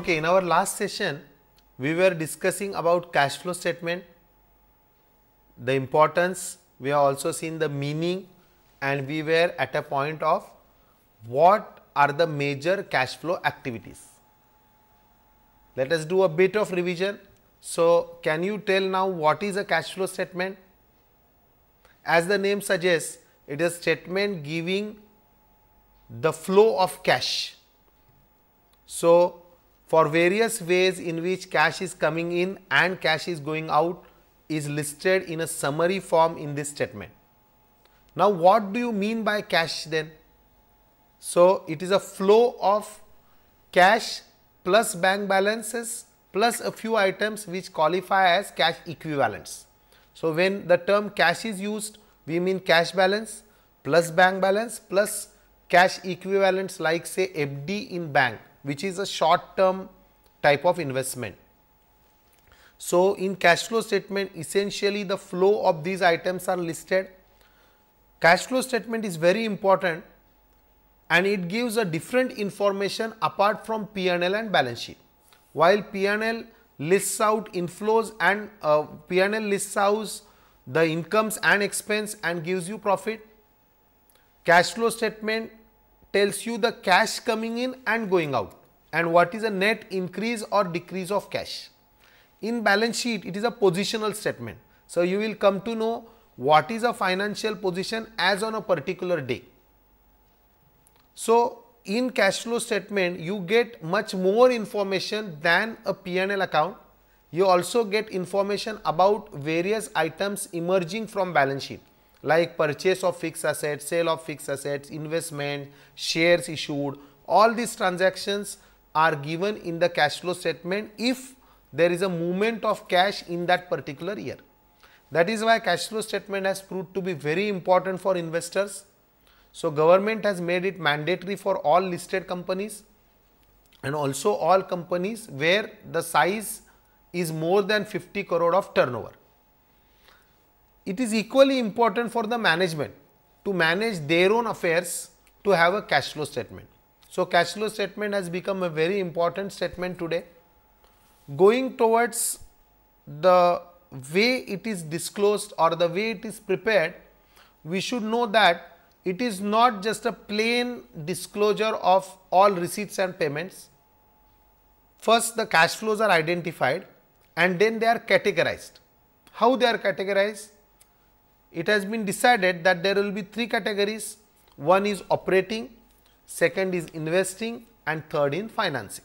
Okay, in our last session, we were discussing about cash flow statement, the importance, we have also seen the meaning and we were at a point of what are the major cash flow activities. Let us do a bit of revision. So, can you tell now what is a cash flow statement? As the name suggests, it is statement giving the flow of cash. So, for various ways in which cash is coming in and cash is going out is listed in a summary form in this statement. Now, what do you mean by cash then? So, it is a flow of cash plus bank balances plus a few items which qualify as cash equivalents. So, when the term cash is used, we mean cash balance plus bank balance plus cash equivalents like say FD in bank which is a short term type of investment. So, in cash flow statement essentially the flow of these items are listed. Cash flow statement is very important and it gives a different information apart from P&L and balance sheet. While P&L lists out inflows and uh, P&L lists out the incomes and expense and gives you profit. Cash flow statement tells you the cash coming in and going out and what is a net increase or decrease of cash. In balance sheet, it is a positional statement. So, you will come to know what is a financial position as on a particular day. So, in cash flow statement, you get much more information than a P&L account. You also get information about various items emerging from balance sheet like purchase of fixed assets, sale of fixed assets, investment, shares issued, all these transactions are given in the cash flow statement if there is a movement of cash in that particular year. That is why cash flow statement has proved to be very important for investors. So, government has made it mandatory for all listed companies and also all companies where the size is more than 50 crore of turnover it is equally important for the management to manage their own affairs to have a cash flow statement. So, cash flow statement has become a very important statement today. Going towards the way it is disclosed or the way it is prepared, we should know that it is not just a plain disclosure of all receipts and payments. First, the cash flows are identified and then they are categorized. How they are categorized? it has been decided that there will be three categories. One is operating, second is investing and third in financing.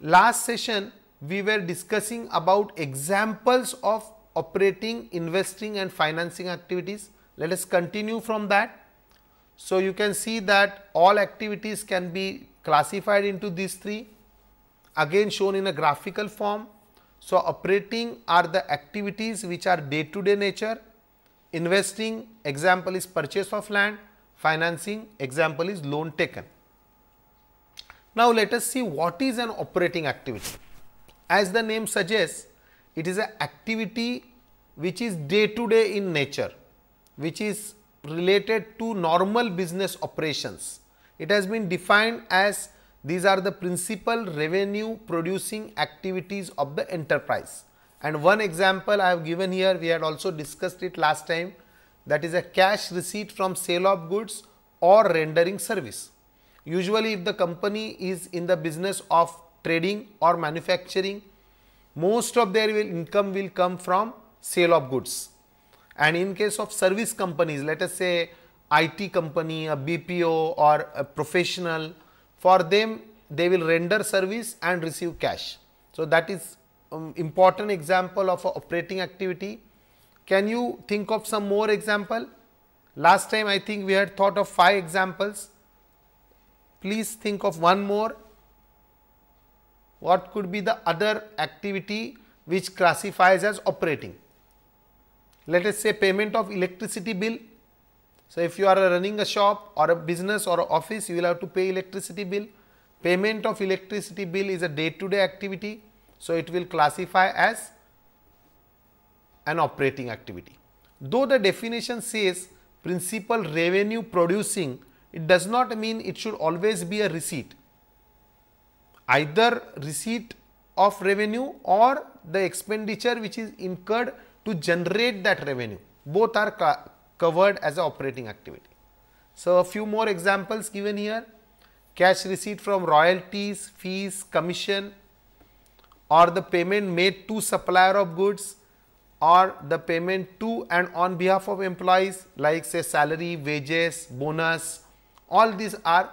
Last session, we were discussing about examples of operating, investing and financing activities. Let us continue from that. So, you can see that all activities can be classified into these three again shown in a graphical form. So, operating are the activities which are day to day nature Investing example is purchase of land, financing example is loan taken. Now let us see what is an operating activity. As the name suggests, it is an activity which is day to day in nature, which is related to normal business operations. It has been defined as these are the principal revenue producing activities of the enterprise. And one example I have given here, we had also discussed it last time, that is a cash receipt from sale of goods or rendering service. Usually if the company is in the business of trading or manufacturing, most of their income will come from sale of goods. And in case of service companies, let us say IT company, a BPO or a professional, for them they will render service and receive cash. So that is um, important example of operating activity. Can you think of some more example? Last time I think we had thought of five examples. Please think of one more. What could be the other activity which classifies as operating? Let us say payment of electricity bill. So, if you are running a shop or a business or office, you will have to pay electricity bill. Payment of electricity bill is a day to day activity so, it will classify as an operating activity. Though the definition says principal revenue producing, it does not mean it should always be a receipt. Either receipt of revenue or the expenditure which is incurred to generate that revenue, both are covered as an operating activity. So, a few more examples given here, cash receipt from royalties, fees, commission, or the payment made to supplier of goods or the payment to and on behalf of employees like say salary, wages, bonus, all these are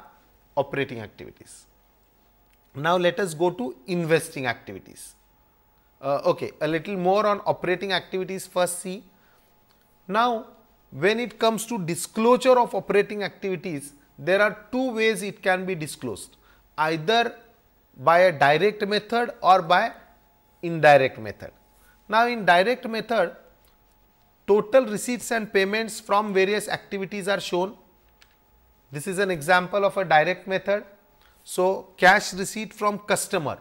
operating activities. Now, let us go to investing activities. Uh, okay, a little more on operating activities first see. Now, when it comes to disclosure of operating activities, there are two ways it can be disclosed. Either by a direct method or by indirect method. Now, in direct method, total receipts and payments from various activities are shown. This is an example of a direct method. So, cash receipt from customer.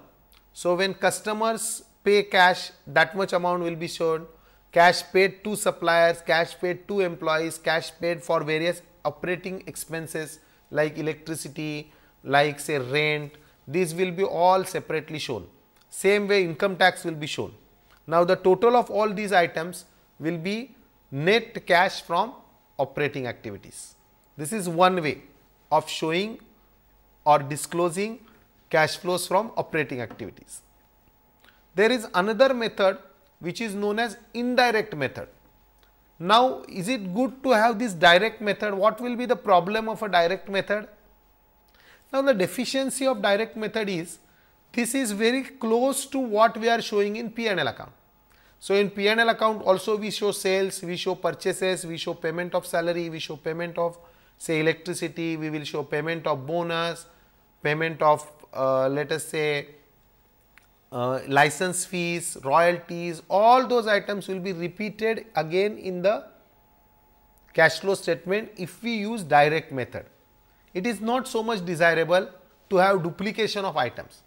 So, when customers pay cash, that much amount will be shown. Cash paid to suppliers, cash paid to employees, cash paid for various operating expenses like electricity, like say rent, these will be all separately shown. Same way income tax will be shown. Now, the total of all these items will be net cash from operating activities. This is one way of showing or disclosing cash flows from operating activities. There is another method which is known as indirect method. Now, is it good to have this direct method? What will be the problem of a direct method? Now, the deficiency of direct method is this is very close to what we are showing in P&L account. So, in P&L account also we show sales, we show purchases, we show payment of salary, we show payment of say electricity, we will show payment of bonus, payment of uh, let us say uh, license fees, royalties, all those items will be repeated again in the cash flow statement if we use direct method it is not so much desirable to have duplication of items.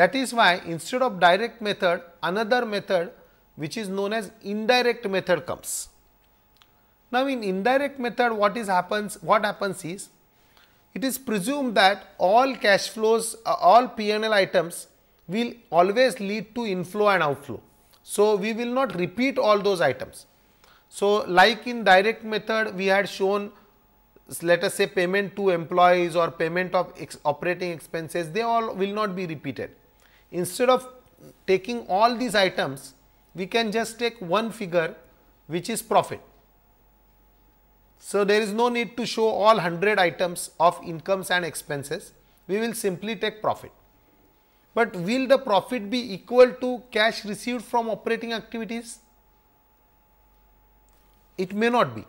That is why instead of direct method, another method which is known as indirect method comes. Now, in indirect method what is happens, what happens is, it is presumed that all cash flows, uh, all P&L items will always lead to inflow and outflow. So, we will not repeat all those items. So, like in direct method we had shown let us say payment to employees or payment of ex operating expenses, they all will not be repeated. Instead of taking all these items, we can just take one figure which is profit. So, there is no need to show all 100 items of incomes and expenses, we will simply take profit. But will the profit be equal to cash received from operating activities? It may not be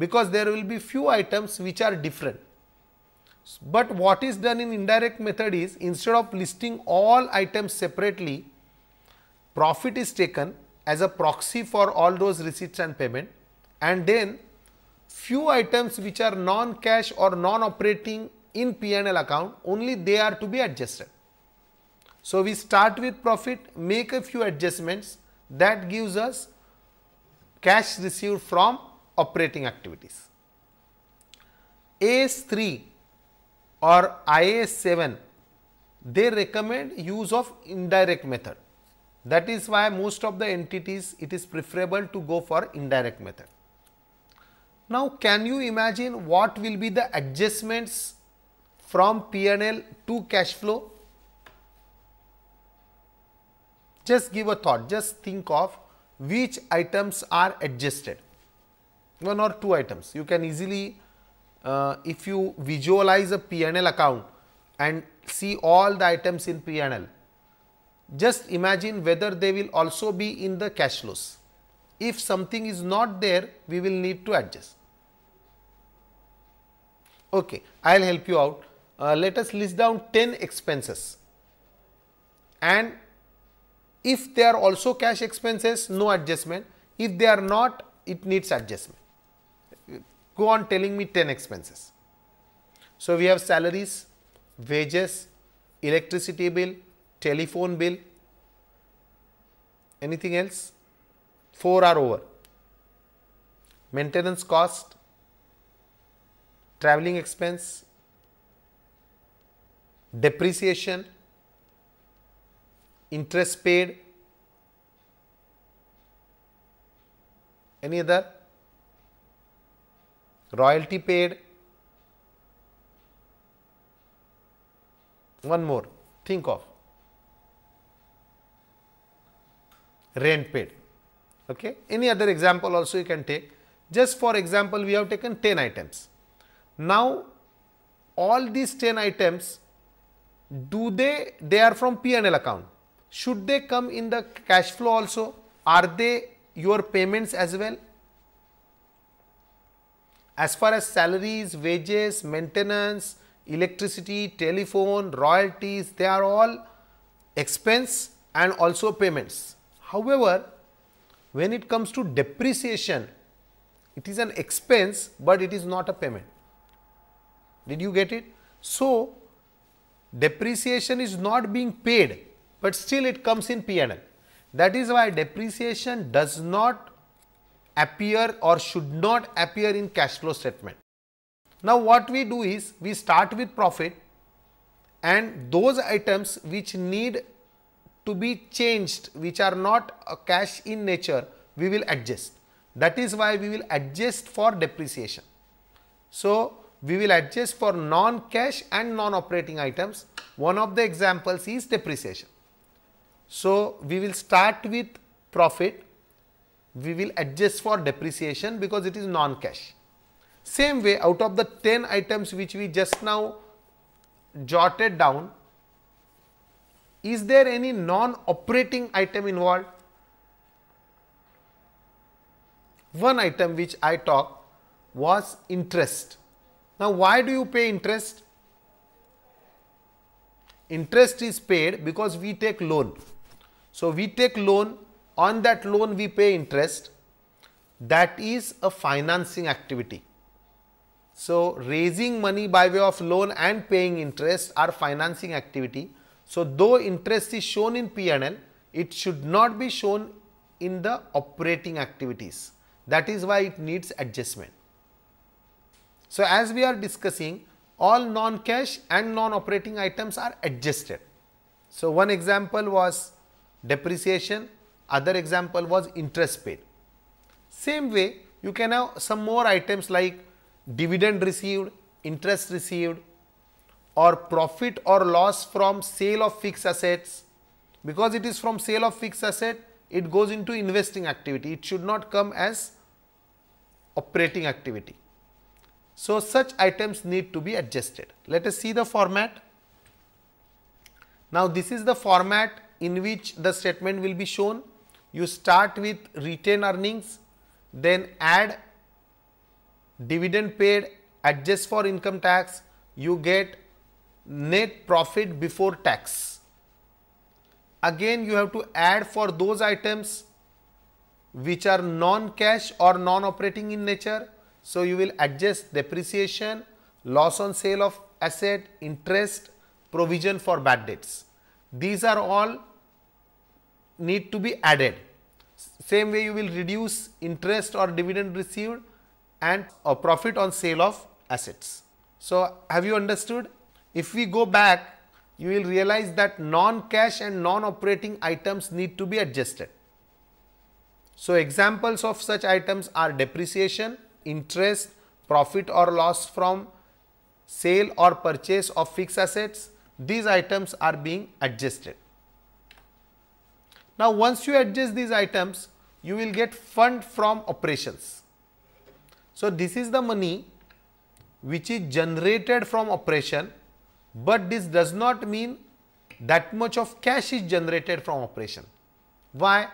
because there will be few items which are different. But what is done in indirect method is instead of listing all items separately, profit is taken as a proxy for all those receipts and payment and then few items which are non-cash or non-operating in P&L account only they are to be adjusted. So, we start with profit, make a few adjustments that gives us cash received from operating activities. AS3 or IAS7 they recommend use of indirect method. That is why most of the entities it is preferable to go for indirect method. Now, can you imagine what will be the adjustments from P&L to cash flow? Just give a thought, just think of which items are adjusted one or two items. You can easily, uh, if you visualize a P&L account and see all the items in P&L, just imagine whether they will also be in the cash flows. If something is not there, we will need to adjust. Okay, I will help you out. Uh, let us list down 10 expenses and if they are also cash expenses, no adjustment. If they are not, it needs adjustment go on telling me 10 expenses. So, we have salaries, wages, electricity bill, telephone bill, anything else? 4 are over. Maintenance cost, traveling expense, depreciation, interest paid, any other? royalty paid. One more, think of rent paid. Okay. Any other example also you can take. Just for example, we have taken 10 items. Now, all these 10 items, do they, they are from P&L account. Should they come in the cash flow also? Are they your payments as well? As far as salaries, wages, maintenance, electricity, telephone, royalties, they are all expense and also payments. However, when it comes to depreciation, it is an expense, but it is not a payment. Did you get it? So, depreciation is not being paid, but still it comes in P&L. That is why depreciation does not appear or should not appear in cash flow statement. Now what we do is we start with profit and those items which need to be changed which are not cash in nature we will adjust. That is why we will adjust for depreciation. So we will adjust for non-cash and non-operating items. One of the examples is depreciation. So we will start with profit we will adjust for depreciation because it is non-cash. Same way out of the 10 items which we just now jotted down, is there any non-operating item involved? One item which I talked was interest. Now, why do you pay interest? Interest is paid because we take loan. So, we take loan on that loan, we pay interest. That is a financing activity. So, raising money by way of loan and paying interest are financing activity. So, though interest is shown in P&L, it should not be shown in the operating activities. That is why it needs adjustment. So, as we are discussing, all non-cash and non-operating items are adjusted. So, one example was depreciation, other example was interest paid. Same way, you can have some more items like dividend received, interest received or profit or loss from sale of fixed assets. Because it is from sale of fixed asset, it goes into investing activity. It should not come as operating activity. So, such items need to be adjusted. Let us see the format. Now, this is the format in which the statement will be shown you start with retained earnings, then add dividend paid, adjust for income tax, you get net profit before tax. Again, you have to add for those items which are non-cash or non-operating in nature. So, you will adjust depreciation, loss on sale of asset, interest, provision for bad debts. These are all need to be added. Same way you will reduce interest or dividend received and a profit on sale of assets. So, have you understood? If we go back, you will realize that non-cash and non-operating items need to be adjusted. So, examples of such items are depreciation, interest, profit or loss from sale or purchase of fixed assets. These items are being adjusted. Now, once you adjust these items, you will get fund from operations. So, this is the money which is generated from operation, but this does not mean that much of cash is generated from operation. Why?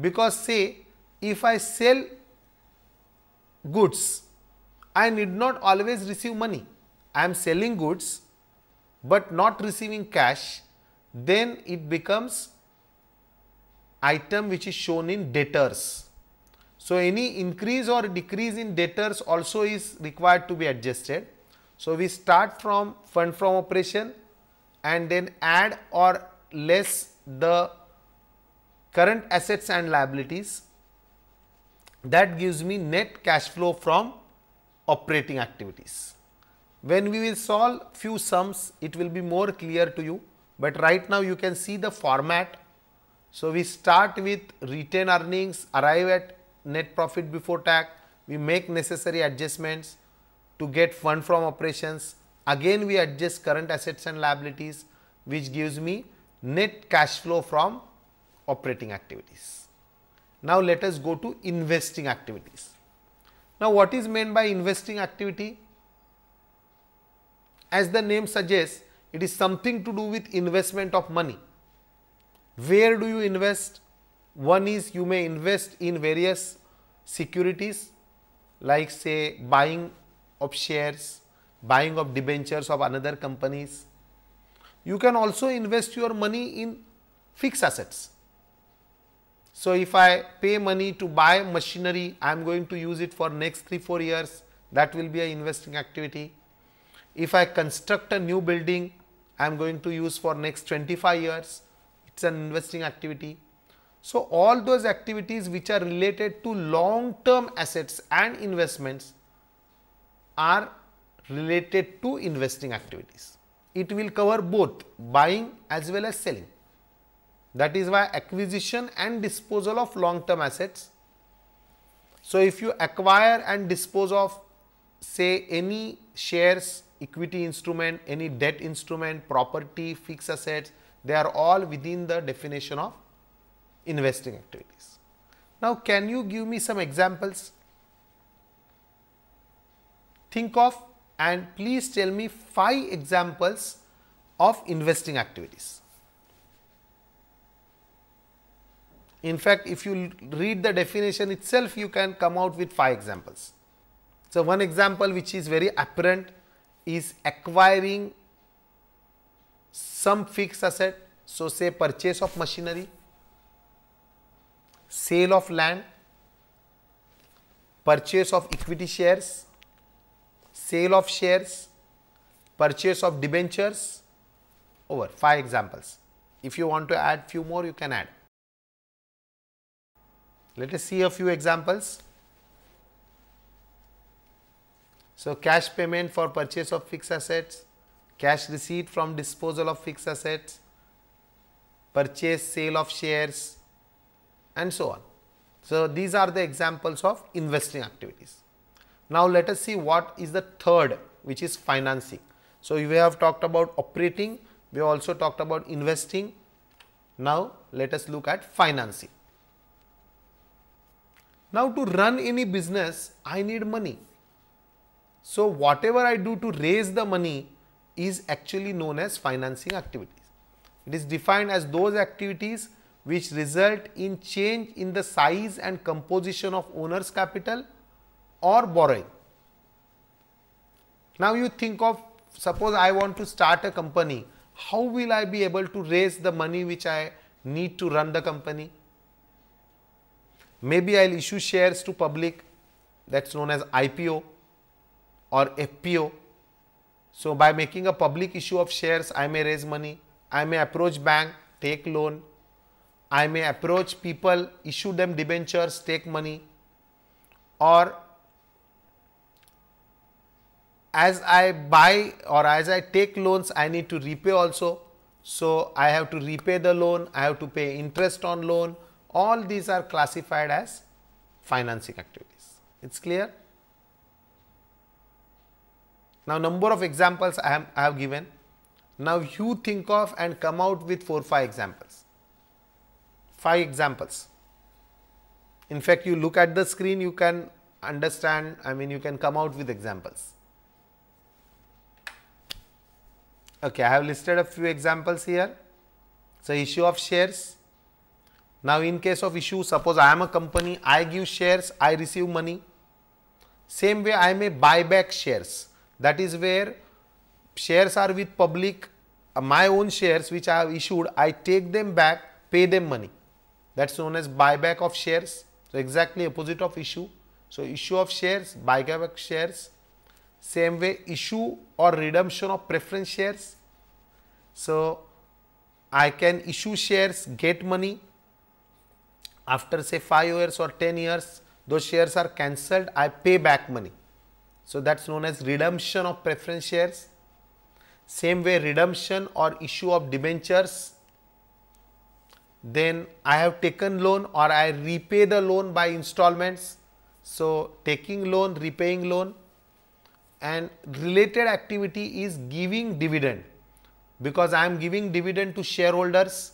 Because say if I sell goods, I need not always receive money. I am selling goods but not receiving cash, then it becomes item which is shown in debtors. So, any increase or decrease in debtors also is required to be adjusted. So, we start from fund from operation and then add or less the current assets and liabilities that gives me net cash flow from operating activities. When we will solve few sums, it will be more clear to you, but right now you can see the format so, we start with retained earnings, arrive at net profit before tax, we make necessary adjustments to get fund from operations. Again, we adjust current assets and liabilities, which gives me net cash flow from operating activities. Now, let us go to investing activities. Now, what is meant by investing activity? As the name suggests, it is something to do with investment of money. Where do you invest? One is you may invest in various securities like say buying of shares, buying of debentures of another companies. You can also invest your money in fixed assets. So, if I pay money to buy machinery, I am going to use it for next 3-4 years, that will be a investing activity. If I construct a new building, I am going to use for next 25 years, it's an investing activity. So all those activities which are related to long term assets and investments are related to investing activities. It will cover both buying as well as selling. That is why acquisition and disposal of long term assets. So if you acquire and dispose of say any shares, equity instrument, any debt instrument, property, fixed assets, they are all within the definition of investing activities. Now, can you give me some examples? Think of and please tell me 5 examples of investing activities. In fact, if you read the definition itself, you can come out with 5 examples. So, one example which is very apparent is acquiring some fixed asset, so say purchase of machinery, sale of land, purchase of equity shares, sale of shares, purchase of debentures, over 5 examples. If you want to add few more, you can add. Let us see a few examples. So, cash payment for purchase of fixed assets, cash receipt from disposal of fixed assets, purchase sale of shares and so on. So, these are the examples of investing activities. Now, let us see what is the third which is financing. So, we have talked about operating, we also talked about investing. Now, let us look at financing. Now, to run any business, I need money. So, whatever I do to raise the money, is actually known as financing activities. It is defined as those activities which result in change in the size and composition of owner's capital or borrowing. Now, you think of suppose I want to start a company, how will I be able to raise the money which I need to run the company? Maybe I will issue shares to public that is known as IPO or FPO so by making a public issue of shares, I may raise money, I may approach bank, take loan, I may approach people, issue them debentures, take money or as I buy or as I take loans, I need to repay also. So I have to repay the loan, I have to pay interest on loan, all these are classified as financing activities. It's clear? Now number of examples I, I have given. Now you think of and come out with 4 5 examples. 5 examples. In fact, you look at the screen you can understand I mean you can come out with examples. Okay, I have listed a few examples here. So, issue of shares. Now, in case of issue, suppose I am a company, I give shares, I receive money. Same way, I may buy back shares. That is where shares are with public, uh, my own shares which I have issued, I take them back, pay them money. That's known as buyback of shares. So, exactly opposite of issue. So, issue of shares, buyback of shares. Same way, issue or redemption of preference shares. So, I can issue shares, get money. After say 5 years or 10 years, those shares are cancelled, I pay back money. So that's known as redemption of preference shares. Same way redemption or issue of debentures. Then I have taken loan or I repay the loan by installments. So taking loan, repaying loan and related activity is giving dividend because I am giving dividend to shareholders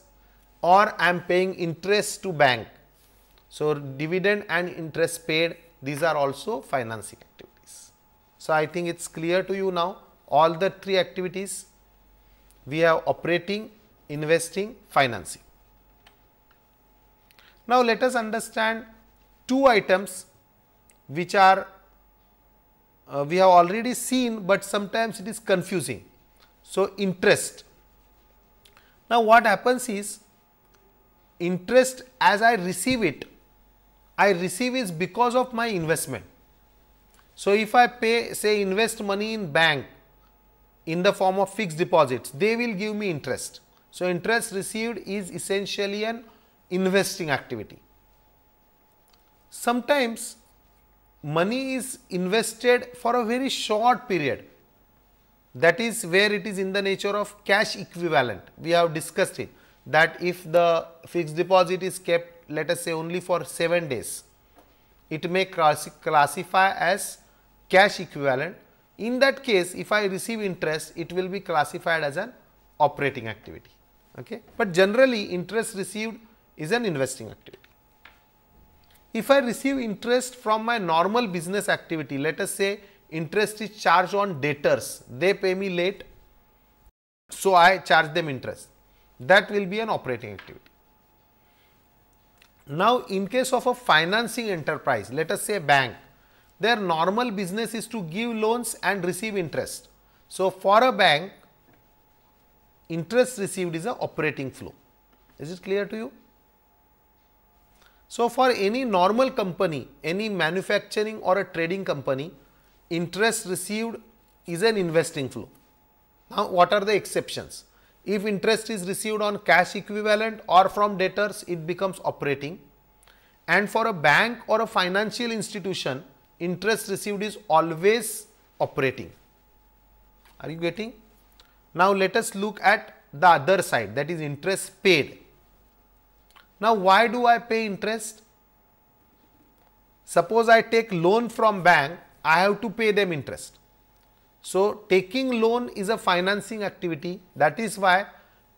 or I am paying interest to bank. So dividend and interest paid these are also financing. So, I think it is clear to you now all the three activities we have operating, investing, financing. Now, let us understand two items which are uh, we have already seen, but sometimes it is confusing. So, interest. Now, what happens is interest as I receive it, I receive is because of my investment. So, if I pay say invest money in bank in the form of fixed deposits, they will give me interest. So, interest received is essentially an investing activity. Sometimes money is invested for a very short period that is where it is in the nature of cash equivalent. We have discussed it that if the fixed deposit is kept let us say only for 7 days it may classify as cash equivalent. In that case, if I receive interest, it will be classified as an operating activity. Okay? But generally, interest received is an investing activity. If I receive interest from my normal business activity, let us say interest is charged on debtors, they pay me late, so I charge them interest. That will be an operating activity. Now, in case of a financing enterprise, let us say bank, their normal business is to give loans and receive interest. So, for a bank, interest received is a operating flow. Is it clear to you? So, for any normal company, any manufacturing or a trading company, interest received is an investing flow. Now, what are the exceptions? If interest is received on cash equivalent or from debtors, it becomes operating. And for a bank or a financial institution, interest received is always operating. Are you getting? Now, let us look at the other side that is interest paid. Now, why do I pay interest? Suppose I take loan from bank, I have to pay them interest. So, taking loan is a financing activity that is why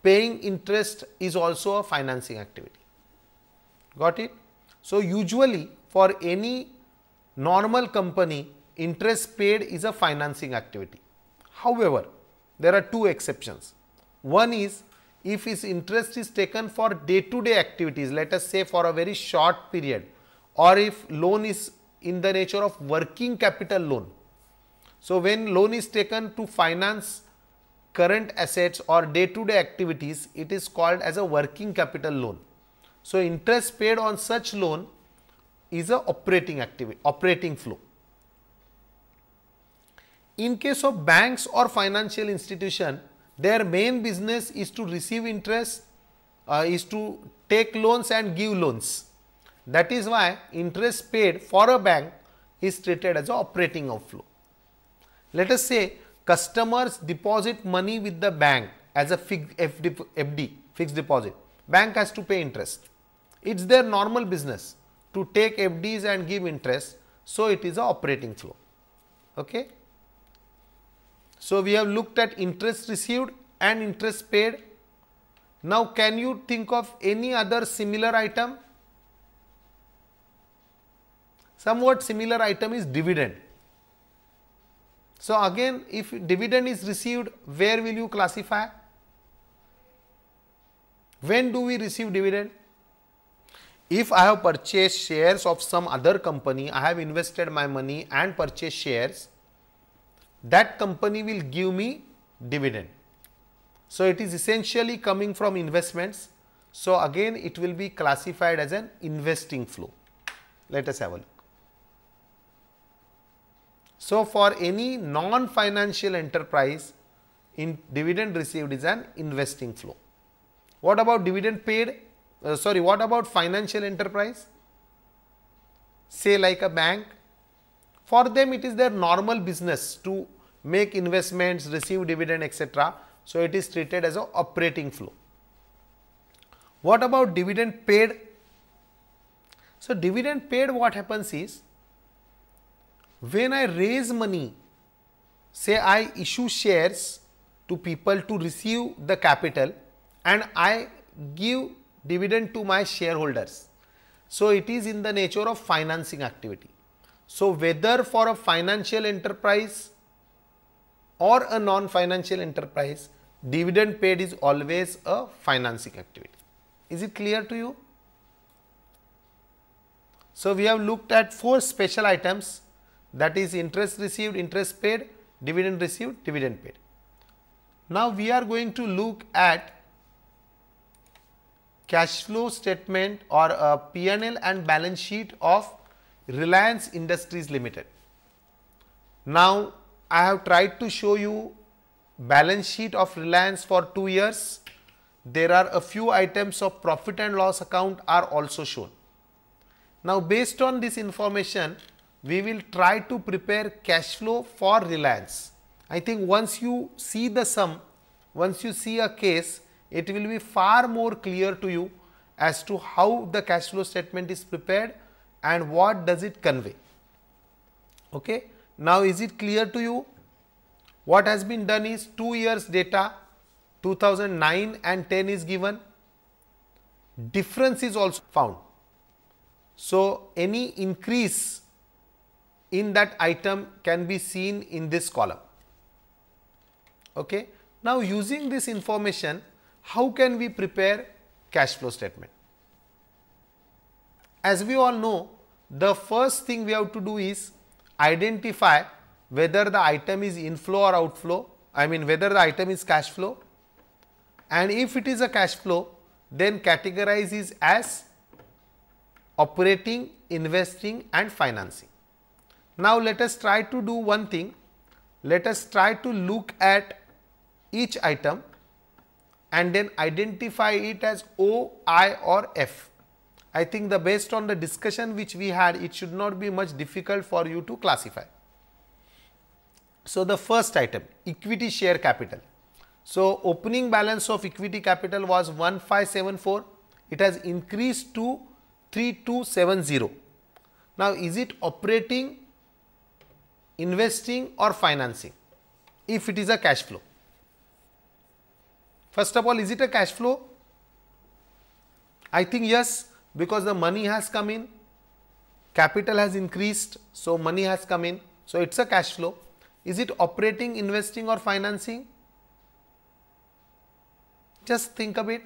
paying interest is also a financing activity. Got it? So, usually for any normal company interest paid is a financing activity. However, there are two exceptions. One is if its interest is taken for day to day activities let us say for a very short period or if loan is in the nature of working capital loan so, when loan is taken to finance current assets or day to day activities, it is called as a working capital loan. So, interest paid on such loan is a operating activity, operating flow. In case of banks or financial institution, their main business is to receive interest, uh, is to take loans and give loans. That is why interest paid for a bank is treated as a operating outflow. Let us say customers deposit money with the bank as a FD, fixed deposit. Bank has to pay interest. It's their normal business to take FDs and give interest. So, it is a operating flow. Okay. So, we have looked at interest received and interest paid. Now, can you think of any other similar item? Somewhat similar item is dividend. So, again if dividend is received, where will you classify? When do we receive dividend? If I have purchased shares of some other company, I have invested my money and purchased shares, that company will give me dividend. So, it is essentially coming from investments. So, again it will be classified as an investing flow. Let us have a look. So, for any non-financial enterprise, in dividend received is an investing flow. What about dividend paid? Uh, sorry, what about financial enterprise? Say like a bank. For them, it is their normal business to make investments, receive dividend, etc. So, it is treated as a operating flow. What about dividend paid? So, dividend paid what happens is when I raise money, say I issue shares to people to receive the capital and I give dividend to my shareholders. So, it is in the nature of financing activity. So, whether for a financial enterprise or a non-financial enterprise, dividend paid is always a financing activity. Is it clear to you? So, we have looked at four special items that is interest received, interest paid, dividend received, dividend paid. Now, we are going to look at cash flow statement or a uh, P&L and balance sheet of Reliance Industries Limited. Now, I have tried to show you balance sheet of Reliance for 2 years. There are a few items of profit and loss account are also shown. Now, based on this information, we will try to prepare cash flow for Reliance. I think once you see the sum, once you see a case, it will be far more clear to you as to how the cash flow statement is prepared and what does it convey. Okay. Now, is it clear to you? What has been done is 2 years data 2009 and 10 is given, difference is also found. So, any increase in that item can be seen in this column. Okay. Now, using this information, how can we prepare cash flow statement? As we all know, the first thing we have to do is identify whether the item is inflow or outflow, I mean whether the item is cash flow and if it is a cash flow, then categorize as operating, investing and financing. Now let us try to do one thing. Let us try to look at each item and then identify it as O, I or F. I think the based on the discussion which we had, it should not be much difficult for you to classify. So, the first item equity share capital. So, opening balance of equity capital was 1574. It has increased to 3270. Now, is it operating investing or financing if it is a cash flow. First of all, is it a cash flow? I think yes, because the money has come in, capital has increased, so money has come in, so it's a cash flow. Is it operating, investing or financing? Just think of it.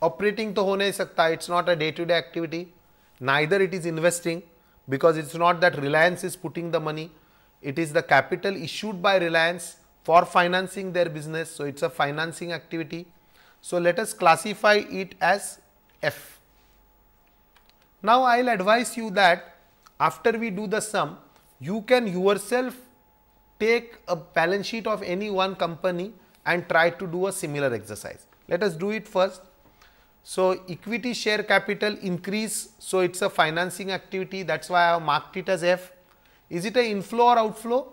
Operating to hone nahi sakta, it's not a day to day activity, neither it is investing because it is not that Reliance is putting the money, it is the capital issued by Reliance for financing their business. So, it is a financing activity. So, let us classify it as F. Now, I will advise you that after we do the sum, you can yourself take a balance sheet of any one company and try to do a similar exercise. Let us do it first. So, equity share capital increase, so it is a financing activity that is why I have marked it as F. Is it an inflow or outflow?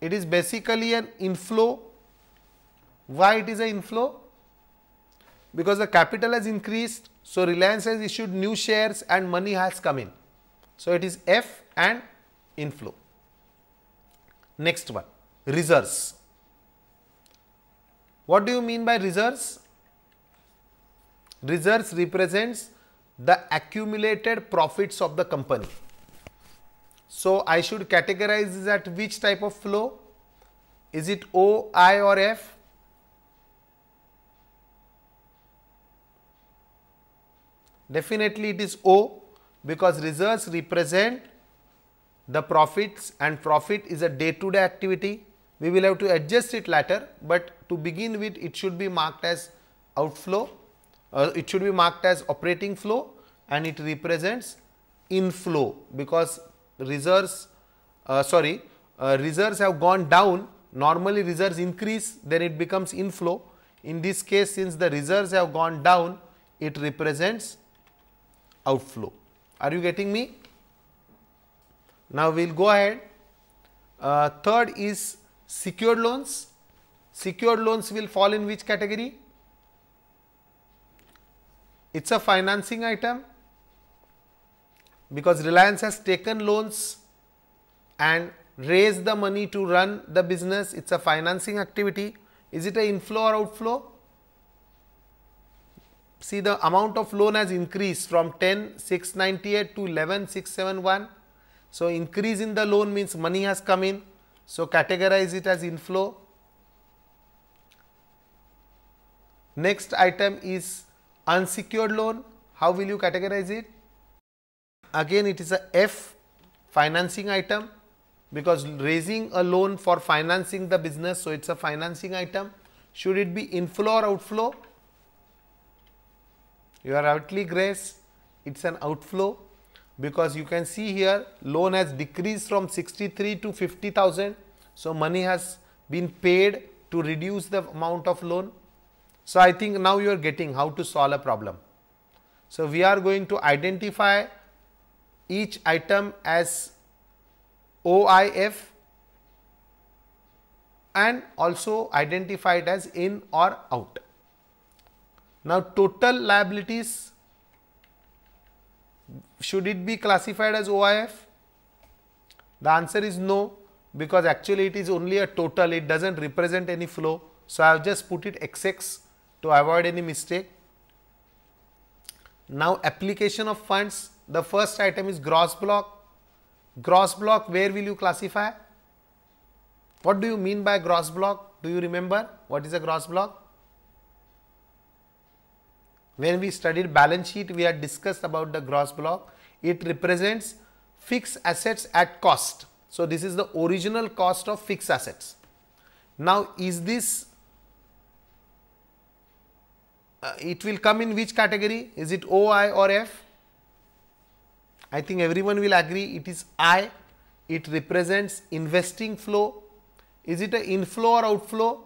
It is basically an inflow. Why it is an inflow? Because the capital has increased, so Reliance has issued new shares and money has come in. So, it is F and inflow. Next one, reserves. What do you mean by reserves? Reserves represents the accumulated profits of the company. So, I should categorize this at which type of flow? Is it O, I or F? Definitely it is O because reserves represent the profits and profit is a day to day activity. We will have to adjust it later, but to begin with it should be marked as outflow, uh, it should be marked as operating flow and it represents inflow because reserves, uh, sorry, uh, reserves have gone down, normally reserves increase then it becomes inflow. In this case since the reserves have gone down, it represents outflow. Are you getting me? Now, we will go ahead. Uh, third is secured loans. Secured loans will fall in which category? It's a financing item because Reliance has taken loans and raised the money to run the business. It's a financing activity. Is it an inflow or outflow? See the amount of loan has increased from 10,698 to 11,671. So, increase in the loan means money has come in. So, categorize it as inflow. Next item is unsecured loan. How will you categorize it? Again it is a F financing item because raising a loan for financing the business. So, it is a financing item. Should it be inflow or outflow? You are rightly Grace. It is an outflow because you can see here loan has decreased from 63 to 50,000. So, money has been paid to reduce the amount of loan. So, I think now you are getting how to solve a problem. So, we are going to identify each item as OIF and also identify it as in or out. Now, total liabilities should it be classified as OIF? The answer is no because actually it is only a total, it does not represent any flow. So, I have just put it XX to avoid any mistake. Now, application of funds, the first item is gross block. Gross block, where will you classify? What do you mean by gross block? Do you remember what is a gross block? When we studied balance sheet, we had discussed about the gross block. It represents fixed assets at cost. So, this is the original cost of fixed assets. Now, is this, uh, it will come in which category? Is it OI or F? I think everyone will agree it is I. It represents investing flow. Is it an inflow or outflow?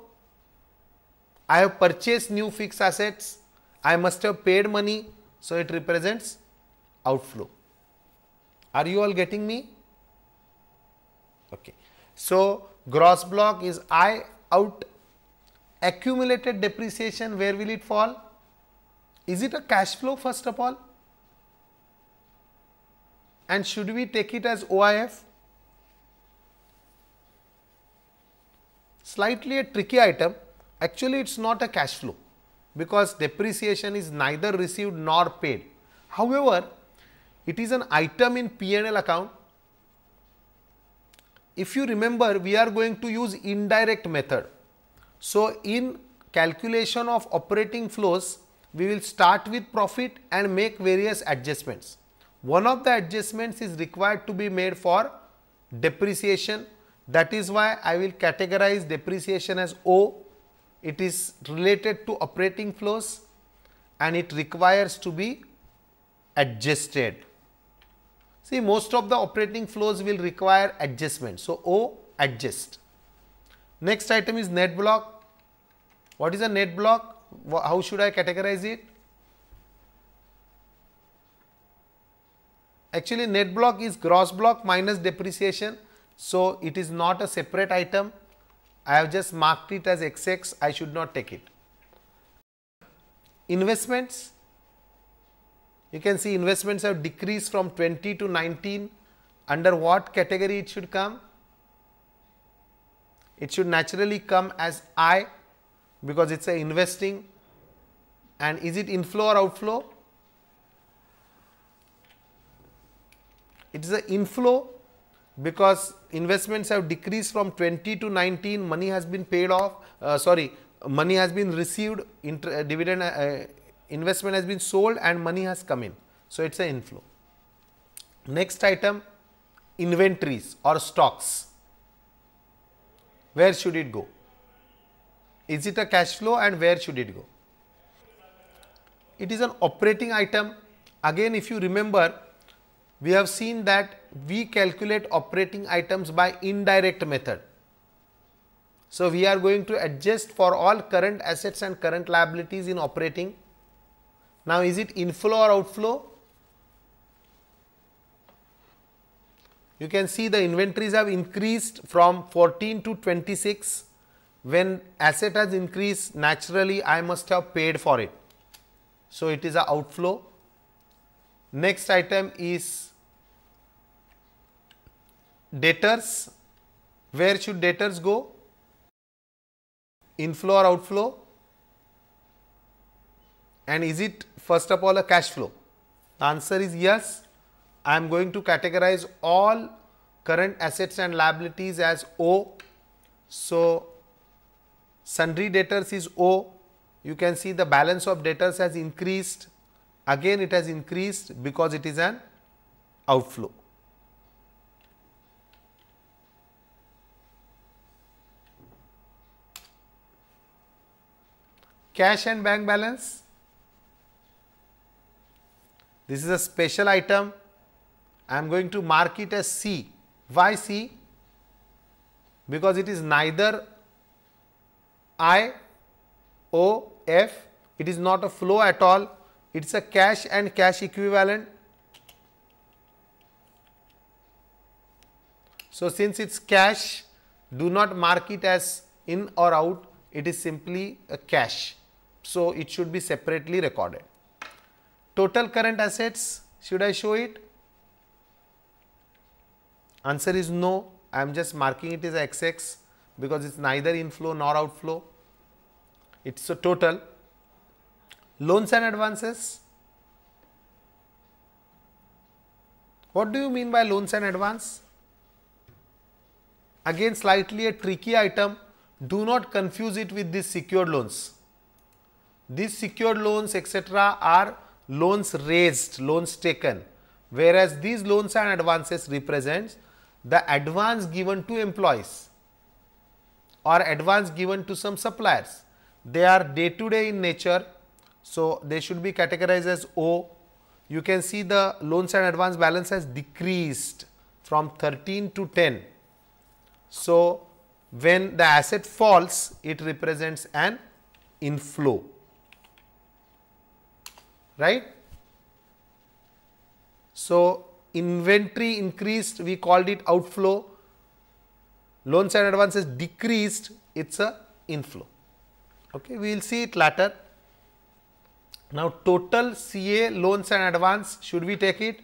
I have purchased new fixed assets I must have paid money, so it represents outflow. Are you all getting me? Okay. So, gross block is I out. Accumulated depreciation, where will it fall? Is it a cash flow first of all? And should we take it as OIF? Slightly a tricky item. Actually, it is not a cash flow because depreciation is neither received nor paid. However, it is an item in P&L account. If you remember, we are going to use indirect method. So, in calculation of operating flows, we will start with profit and make various adjustments. One of the adjustments is required to be made for depreciation. That is why I will categorize depreciation as O it is related to operating flows and it requires to be adjusted. See most of the operating flows will require adjustment. So, O adjust. Next item is net block. What is a net block? How should I categorize it? Actually net block is gross block minus depreciation. So, it is not a separate item I have just marked it as XX, I should not take it. Investments, you can see investments have decreased from 20 to 19. Under what category it should come? It should naturally come as I because it is a investing. And is it inflow or outflow? It is an inflow because investments have decreased from 20 to 19 money has been paid off uh, sorry money has been received inter, uh, dividend uh, uh, investment has been sold and money has come in so it's an inflow next item inventories or stocks where should it go is it a cash flow and where should it go it is an operating item again if you remember we have seen that we calculate operating items by indirect method. So, we are going to adjust for all current assets and current liabilities in operating. Now, is it inflow or outflow? You can see the inventories have increased from 14 to 26. When asset has increased, naturally I must have paid for it. So, it is a outflow. Next item is debtors, where should debtors go? Inflow or outflow? And is it first of all a cash flow? The answer is yes. I am going to categorize all current assets and liabilities as O. So, sundry debtors is O. You can see the balance of debtors has increased. Again, it has increased because it is an outflow. cash and bank balance. This is a special item. I am going to mark it as C. Why C? Because it is neither I, O, F. It is not a flow at all. It is a cash and cash equivalent. So, since it is cash, do not mark it as in or out. It is simply a cash. So, it should be separately recorded. Total current assets, should I show it? Answer is no. I am just marking it as XX because it's neither inflow nor outflow. It's a total. Loans and advances. What do you mean by loans and advance? Again slightly a tricky item. Do not confuse it with the secured loans. These secured loans etc. are loans raised, loans taken, whereas these loans and advances represents the advance given to employees or advance given to some suppliers. They are day to day in nature, so they should be categorized as O. You can see the loans and advance balance has decreased from 13 to 10. So, when the asset falls, it represents an inflow right. So, inventory increased we called it outflow, loans and advances decreased it is a inflow. Okay, we will see it later. Now, total CA loans and advance should we take it?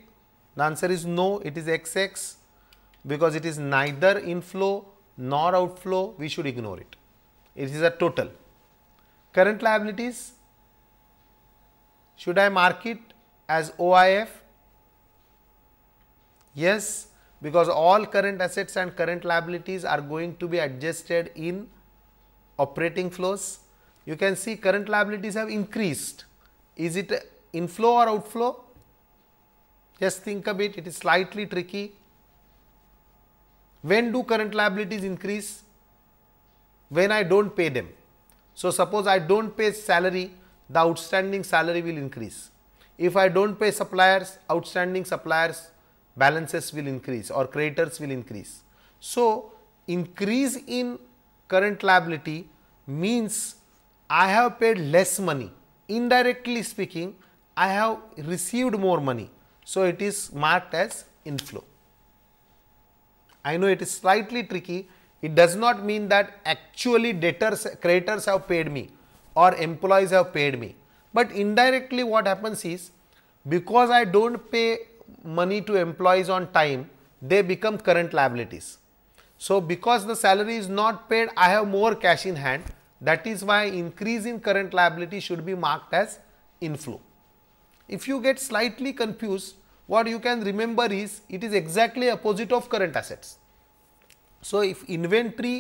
The answer is no it is XX because it is neither inflow nor outflow we should ignore it. It is a total. Current liabilities should I mark it as OIF? Yes, because all current assets and current liabilities are going to be adjusted in operating flows. You can see current liabilities have increased. Is it inflow or outflow? Just think a bit, it is slightly tricky. When do current liabilities increase? When I do not pay them. So, suppose I do not pay salary the outstanding salary will increase. If I do not pay suppliers, outstanding suppliers balances will increase or creditors will increase. So, increase in current liability means I have paid less money. Indirectly speaking, I have received more money. So, it is marked as inflow. I know it is slightly tricky. It does not mean that actually debtors, creditors have paid me or employees have paid me. But indirectly what happens is because I don't pay money to employees on time, they become current liabilities. So, because the salary is not paid, I have more cash in hand. That is why increase in current liability should be marked as inflow. If you get slightly confused, what you can remember is it is exactly opposite of current assets. So, if inventory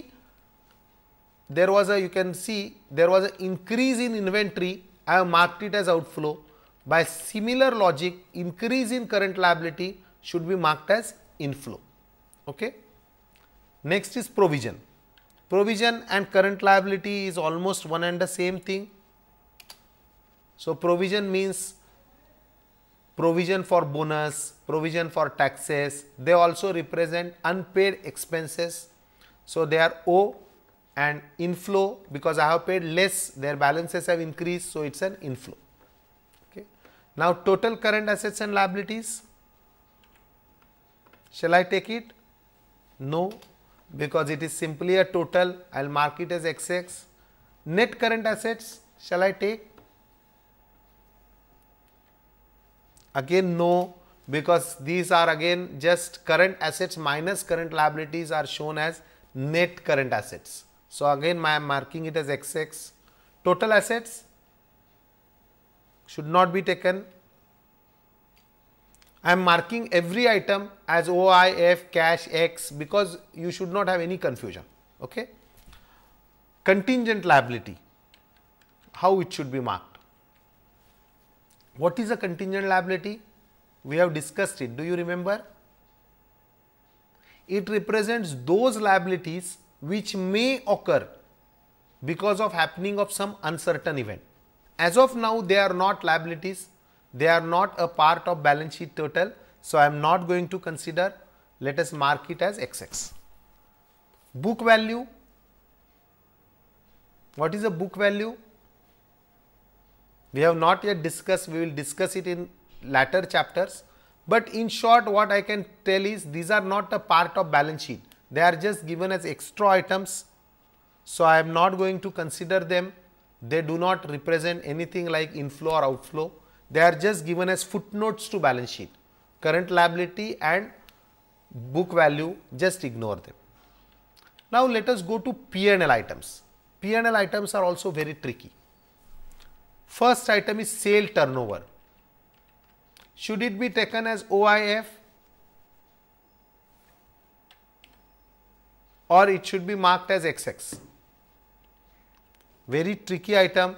there was a, you can see, there was an increase in inventory. I have marked it as outflow. By similar logic, increase in current liability should be marked as inflow. Okay. Next is provision. Provision and current liability is almost one and the same thing. So, provision means provision for bonus, provision for taxes, they also represent unpaid expenses. So, they are O and inflow because I have paid less their balances have increased. So, it is an inflow. Okay. Now, total current assets and liabilities shall I take it? No because it is simply a total I will mark it as XX. Net current assets shall I take? Again no because these are again just current assets minus current liabilities are shown as net current assets. So, again I am marking it as x x. Total assets should not be taken. I am marking every item as OIF, cash, X because you should not have any confusion. Okay? Contingent liability, how it should be marked. What is a contingent liability? We have discussed it. Do you remember? It represents those liabilities which may occur because of happening of some uncertain event. As of now, they are not liabilities, they are not a part of balance sheet total. So, I am not going to consider, let us mark it as XX. Book value, what is the book value? We have not yet discussed, we will discuss it in later chapters. But in short, what I can tell is these are not a part of balance sheet. They are just given as extra items. So, I am not going to consider them. They do not represent anything like inflow or outflow. They are just given as footnotes to balance sheet. Current liability and book value, just ignore them. Now, let us go to P&L items. P&L items are also very tricky. First item is sale turnover. Should it be taken as OIF or it should be marked as xx. Very tricky item.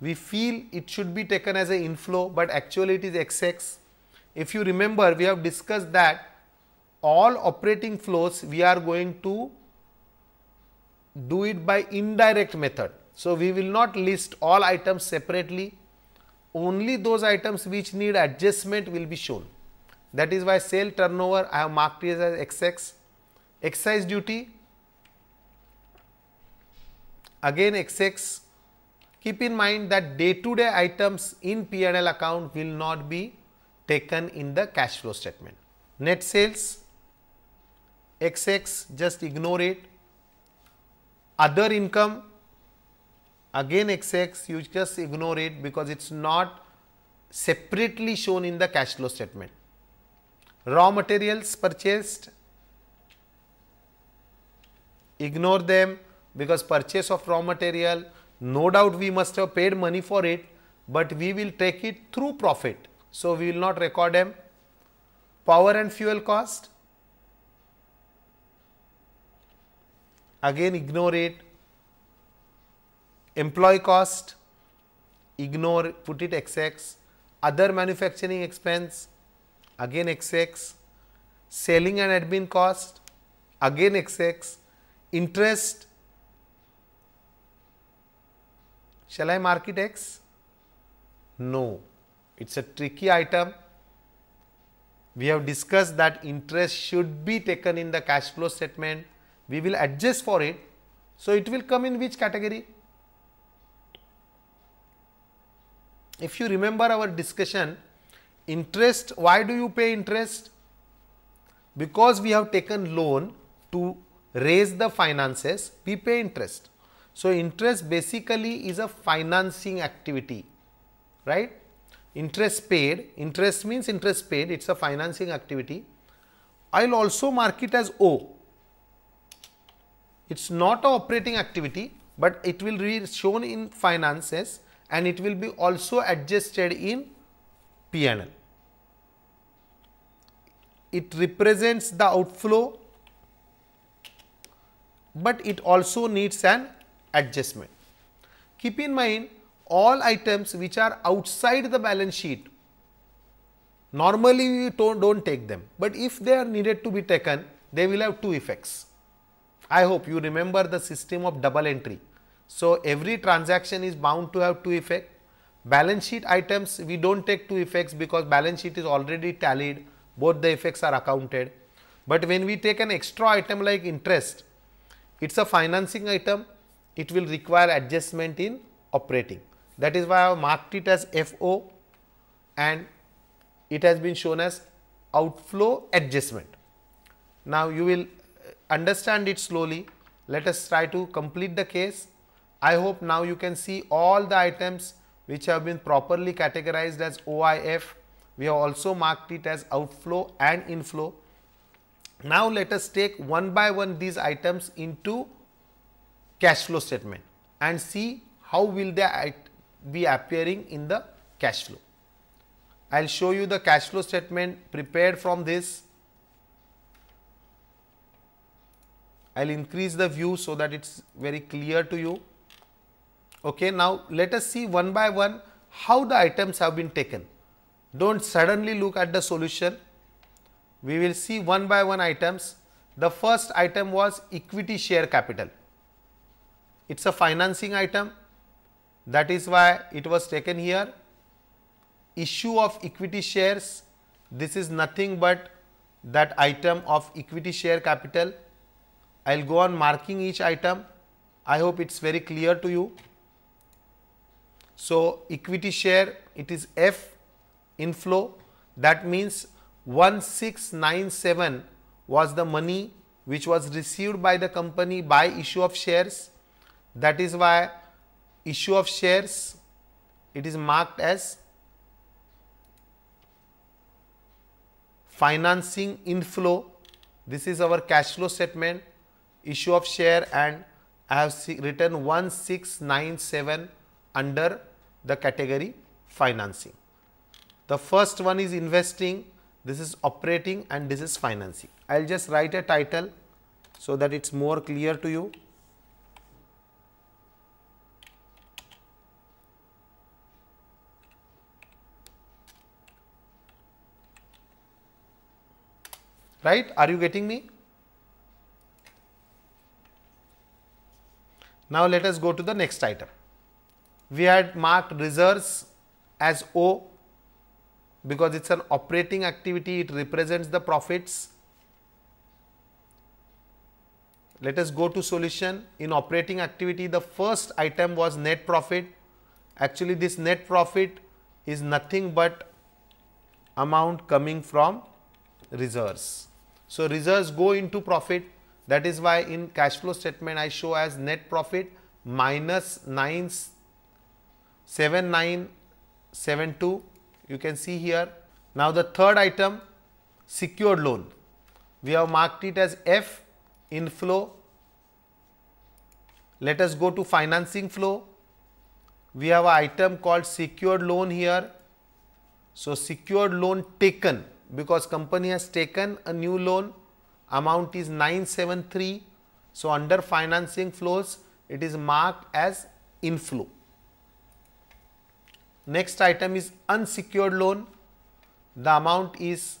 We feel it should be taken as an inflow, but actually it is xx. If you remember, we have discussed that all operating flows we are going to do it by indirect method. So, we will not list all items separately, only those items which need adjustment will be shown. That is why sale turnover I have marked it as XX, excise duty Again XX, keep in mind that day to day items in P&L account will not be taken in the cash flow statement. Net sales, XX just ignore it. Other income, again XX you just ignore it because it is not separately shown in the cash flow statement. Raw materials purchased, ignore them because purchase of raw material, no doubt we must have paid money for it, but we will take it through profit. So, we will not record them. Power and fuel cost, again ignore it. Employee cost, ignore, put it XX. Other manufacturing expense, again XX. Selling and admin cost, again XX. Interest, Shall I mark it x? No, it is a tricky item. We have discussed that interest should be taken in the cash flow statement. We will adjust for it. So, it will come in which category? If you remember our discussion, interest, why do you pay interest? Because we have taken loan to raise the finances, we pay interest. So, interest basically is a financing activity, right? Interest paid, interest means interest paid, it is a financing activity. I will also mark it as O. It is not a operating activity, but it will be shown in finances and it will be also adjusted in P&L. It represents the outflow, but it also needs an adjustment. Keep in mind all items which are outside the balance sheet, normally we don't, take them, but if they are needed to be taken, they will have two effects. I hope you remember the system of double entry. So, every transaction is bound to have two effects. Balance sheet items we do not take two effects because balance sheet is already tallied, both the effects are accounted. But when we take an extra item like interest, it is a financing item it will require adjustment in operating. That is why I have marked it as FO and it has been shown as outflow adjustment. Now, you will uh, understand it slowly. Let us try to complete the case. I hope now you can see all the items which have been properly categorized as OIF. We have also marked it as outflow and inflow. Now, let us take one by one these items into cash flow statement and see how will they be appearing in the cash flow. I will show you the cash flow statement prepared from this. I will increase the view so that it is very clear to you. Okay, now let us see one by one how the items have been taken. Do not suddenly look at the solution. We will see one by one items. The first item was equity share capital it is a financing item that is why it was taken here. Issue of equity shares, this is nothing but that item of equity share capital. I will go on marking each item. I hope it is very clear to you. So, equity share it is F inflow that means 1697 was the money which was received by the company by issue of shares that is why issue of shares it is marked as financing inflow. This is our cash flow statement, issue of share and I have written 1697 under the category financing. The first one is investing, this is operating and this is financing. I will just write a title so that it is more clear to you. right? Are you getting me? Now, let us go to the next item. We had marked reserves as O because it is an operating activity, it represents the profits. Let us go to solution. In operating activity, the first item was net profit. Actually, this net profit is nothing but amount coming from reserves. So, reserves go into profit that is why in cash flow statement I show as net profit minus minus nine seven nine seven two. 7972 you can see here. Now, the third item secured loan we have marked it as F inflow. Let us go to financing flow. We have an item called secured loan here. So, secured loan taken because company has taken a new loan amount is 973 so under financing flows it is marked as inflow next item is unsecured loan the amount is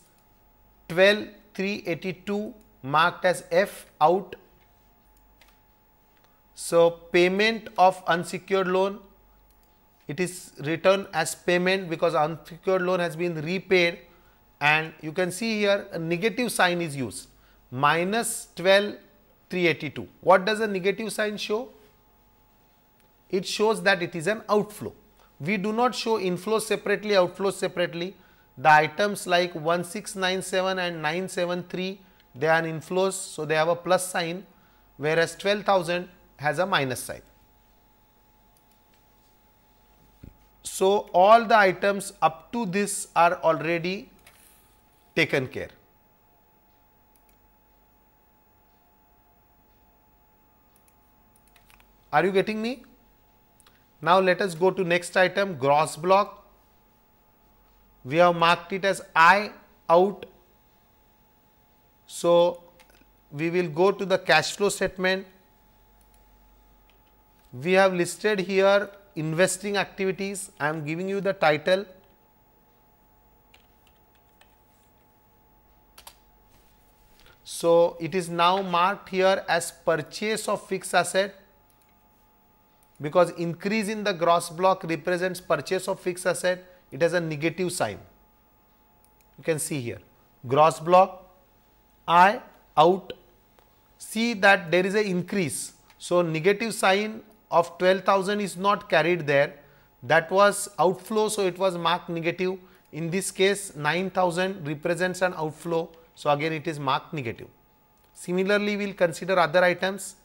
12382 marked as f out so payment of unsecured loan it is written as payment because unsecured loan has been repaid and you can see here a negative sign is used minus 12 382. What does a negative sign show? It shows that it is an outflow. We do not show inflows separately, outflows separately. The items like 1697 and 973 they are inflows so they have a plus sign whereas 12,000 has a minus sign. So, all the items up to this are already taken care. Are you getting me? Now, let us go to next item gross block. We have marked it as I out. So, we will go to the cash flow statement. We have listed here investing activities. I am giving you the title So it is now marked here as purchase of fixed asset because increase in the gross block represents purchase of fixed asset. It has a negative sign. You can see here gross block I out see that there is an increase. So negative sign of 12,000 is not carried there that was outflow. So it was marked negative. In this case 9,000 represents an outflow so, again it is marked negative. Similarly, we will consider other items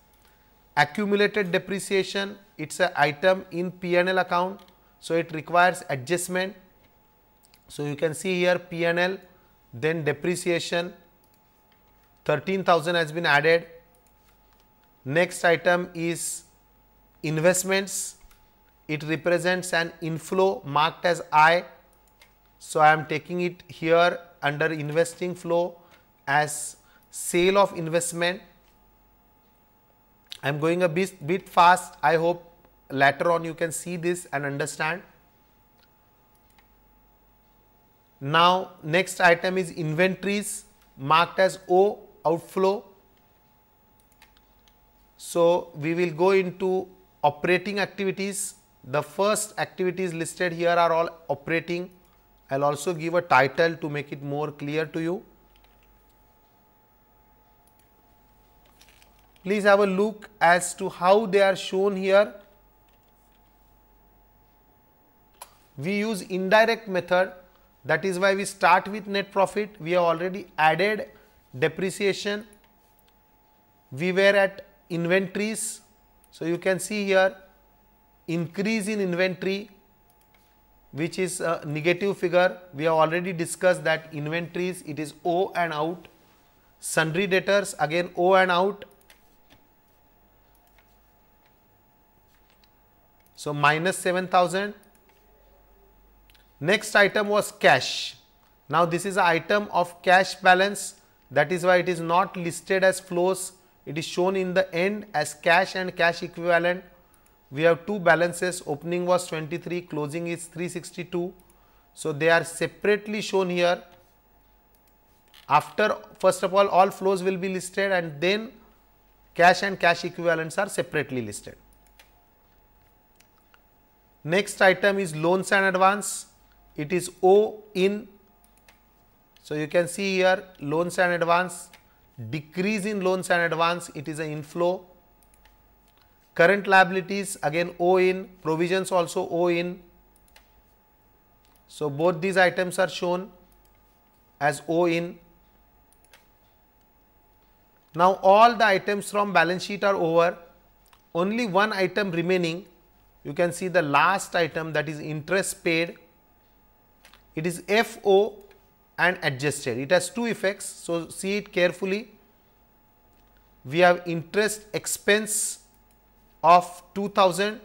accumulated depreciation it is an item in P&L account. So, it requires adjustment. So, you can see here P&L then depreciation 13,000 has been added. Next item is investments it represents an inflow marked as I. So, I am taking it here under investing flow as sale of investment. I am going a bit, bit fast. I hope later on you can see this and understand. Now, next item is inventories marked as O outflow. So, we will go into operating activities. The first activities listed here are all operating. I will also give a title to make it more clear to you. please have a look as to how they are shown here. We use indirect method that is why we start with net profit. We have already added depreciation. We were at inventories. So, you can see here increase in inventory which is a negative figure. We have already discussed that inventories it is O and out. Sundry debtors again O and out So, minus 7000. Next item was cash. Now, this is an item of cash balance that is why it is not listed as flows. It is shown in the end as cash and cash equivalent. We have two balances opening was 23 closing is 362. So, they are separately shown here. After first of all all flows will be listed and then cash and cash equivalents are separately listed. Next item is loans and advance. It is O in. So, you can see here loans and advance, decrease in loans and advance, it is an inflow. Current liabilities again O in, provisions also O in. So, both these items are shown as O in. Now, all the items from balance sheet are over, only one item remaining you can see the last item that is interest paid. It is FO and adjusted. It has two effects. So, see it carefully. We have interest expense of 2000.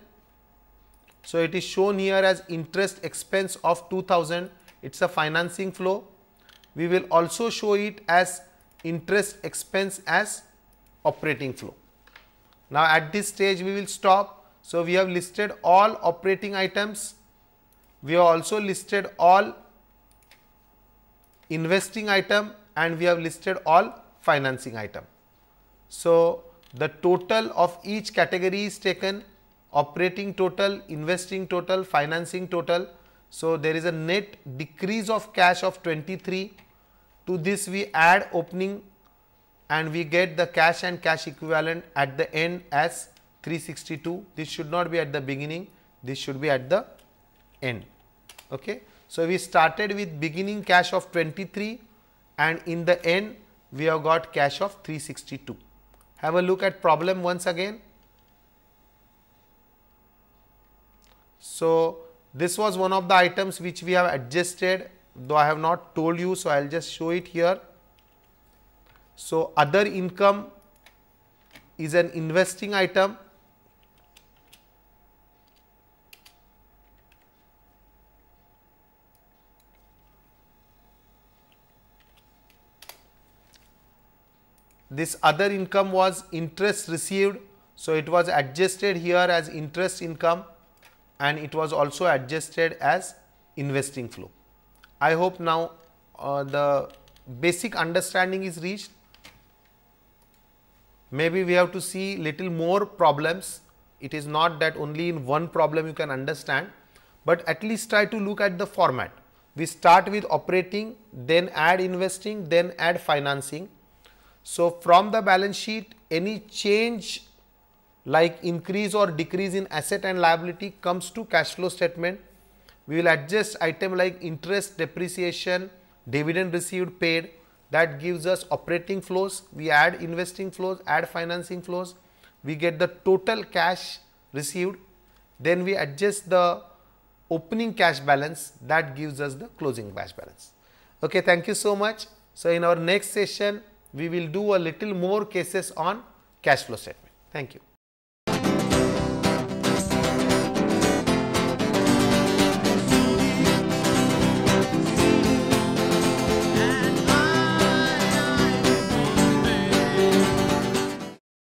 So, it is shown here as interest expense of 2000. It is a financing flow. We will also show it as interest expense as operating flow. Now, at this stage we will stop so, we have listed all operating items, we have also listed all investing item and we have listed all financing item. So, the total of each category is taken operating total, investing total, financing total. So, there is a net decrease of cash of 23. To this we add opening and we get the cash and cash equivalent at the end as 362 this should not be at the beginning this should be at the end okay so we started with beginning cash of 23 and in the end we have got cash of 362 have a look at problem once again so this was one of the items which we have adjusted though I have not told you. So, I will just show it here. So, other income is an investing item This other income was interest received. So, it was adjusted here as interest income and it was also adjusted as investing flow. I hope now uh, the basic understanding is reached. Maybe we have to see little more problems. It is not that only in one problem you can understand, but at least try to look at the format. We start with operating, then add investing, then add financing so, from the balance sheet any change like increase or decrease in asset and liability comes to cash flow statement. We will adjust item like interest, depreciation, dividend received paid that gives us operating flows. We add investing flows, add financing flows. We get the total cash received. Then we adjust the opening cash balance that gives us the closing cash balance. Okay, thank you so much. So, in our next session, we will do a little more cases on cash flow statement. Thank you.